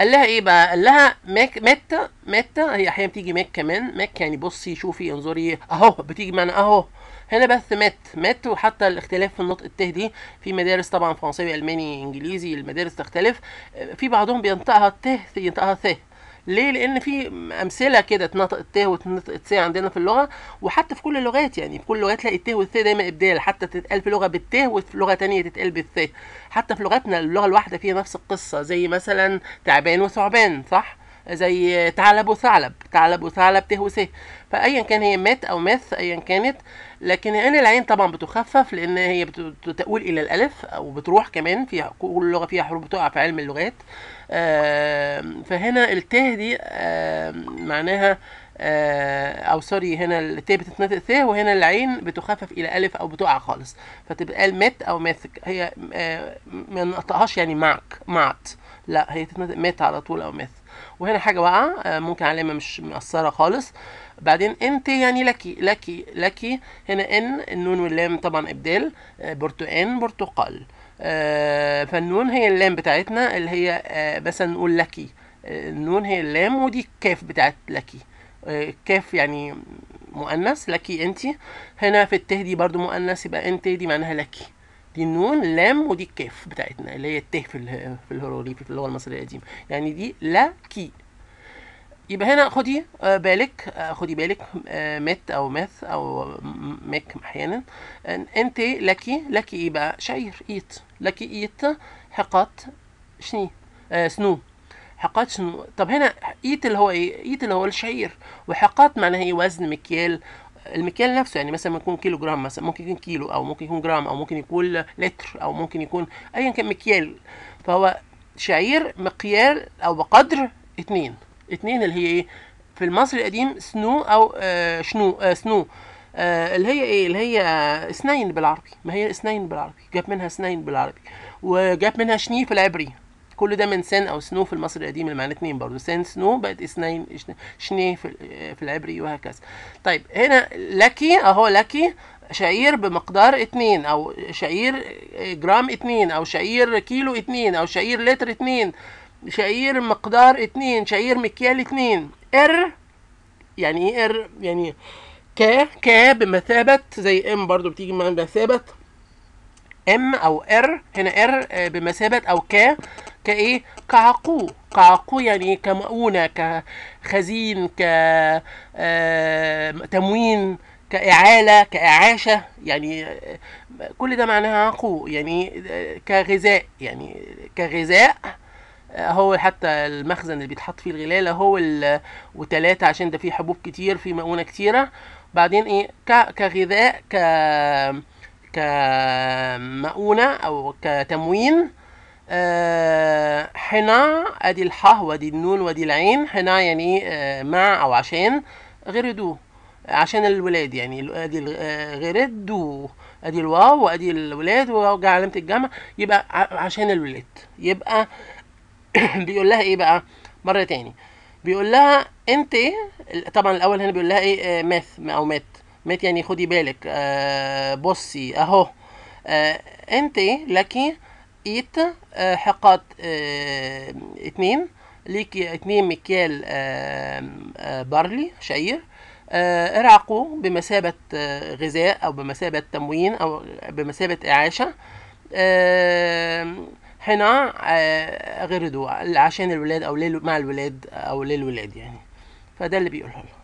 قال لها ايه بقى؟ قال لها مك متى متى هي احيانا بتيجي مك كمان مك يعني بصي شوفي انظري اهو بتيجي معنى اهو هنا بث مت مت وحتى الاختلاف في النطق الته دي في مدارس طبعا فرنساوي الماني انجليزي المدارس تختلف في بعضهم بينطقها ته ينطقها ثه ليه لان في امثله كده تنطق الت وتنطق الس عندنا في اللغه وحتى في كل اللغات يعني في كل اللغات تلاقي الت والث دايما ابدال حتى تتقال في لغه بالت وفي لغه تانية تتقال بالث حتى في لغتنا اللغه الواحده فيها نفس القصه زي مثلا تعبان وثعبان صح زي ثعلب وثعلب ثعلب وثعلب ته وسه فايا كان هي مت او ماث ايا كانت لكن هنا العين طبعا بتخفف لان هي بتقول الى الالف او بتروح كمان في كل لغه فيها حروف بتقع في علم اللغات فهنا الته دي معناها آه، او سوري هنا الت بتتنطق ث وهنا العين بتخفف الى الف او بتقع خالص فتبقى المت او ماثك هي آه، ما ننطقهاش يعني معك معت لا هي تتنطق مات على طول او ماث وهنا حاجه بقى آه، ممكن علامه مش مقصره خالص بعدين انت يعني لكي لكي لكي هنا ان النون واللام طبعا ابدال برتقان برتقال فالنون هي اللام بتاعتنا اللي هي مثلا نقول لكي النون هي اللام ودي الكاف بتاعت لكي كاف يعني مؤنث لكي انت هنا في الت دي برضو مؤنث يبقى انت دي معناها لكي دي النون لام ودي الكاف بتاعتنا اللي هي الته في الهيروغليف في اللغه المصريه القديمه يعني دي لكي يبقى هنا خدي آه، بالك آه، خدي بالك آه، مت او مث او مك احيانا انت لكي لكي ايه بقى شعير ايت لكي ايت حقات شني سنو حقات شنو طب هنا ايت اللي هو ايه ايت اللي هو الشعير وحقات معناها ايه وزن مكيال المكيال نفسه يعني مثلا يكون كيلو جرام مثلا ممكن يكون كيلو او ممكن يكون جرام او ممكن يكون لتر او ممكن يكون ايا كان مكيال فهو شعير مقيال او بقدر اتنين اتنين اللي هي ايه في المصري القديم سنو او آه شنو آه سنو آه اللي هي ايه اللي هي اثنين آه، بالعربي ما هي اثنين بالعربي جاب منها اثنين بالعربي وجاب منها شني في العبري كل ده من سن او سنو في المصري القديم اللي معناه اتنين برضه سن سنو بقت اثنين شني في العبري وهكذا طيب هنا لكي اهو لكي شعير بمقدار اتنين او شعير آه، جرام اتنين او شعير كيلو اتنين او شعير لتر اتنين شعير مقدار اتنين شعير مكيال اتنين ار يعني ايه ار يعني ك ك بمثابة زي ام برضو بتيجي بمثابة ام او ار هنا ار آه، بمثابة او ك كايه كعقو كعقو يعني كمؤونه كخزين كتموين كإعالة كإعاشة يعني آه، كل ده معناها عقو يعني آه، كغذاء يعني كغذاء آه، هو حتى المخزن اللي بيتحط فيه الغلالة هو وتلاتة عشان ده فيه حبوب كتير فيه مؤونة كتيرة بعدين ايه كغذاء ك كمؤونة أو كتموين آه حنا ادي الحاء وادي النون وادي العين حنا يعني آه مع او عشان غردو عشان الولاد يعني ادي آه، غردو ادي الواو وادي الولاد وجع علامه الجمع يبقى عشان الولاد يبقى بيقول لها ايه بقى مره تاني بيقول لها انت طبعا الاول هنا بيقول لها ايه آه، ماث او مات مات يعني خدي بالك آه بصي اهو آه انت لك ايت آه، حقات آه، اتنين ليك اتنين مكيال بارلي شعير آه، ارعقوا بمثابة غذاء أو بمثابة تموين أو بمثابة إعاشة حنا غردوا عشان الولاد أو مع الولاد أو للولاد يعني فده اللي بيقوله له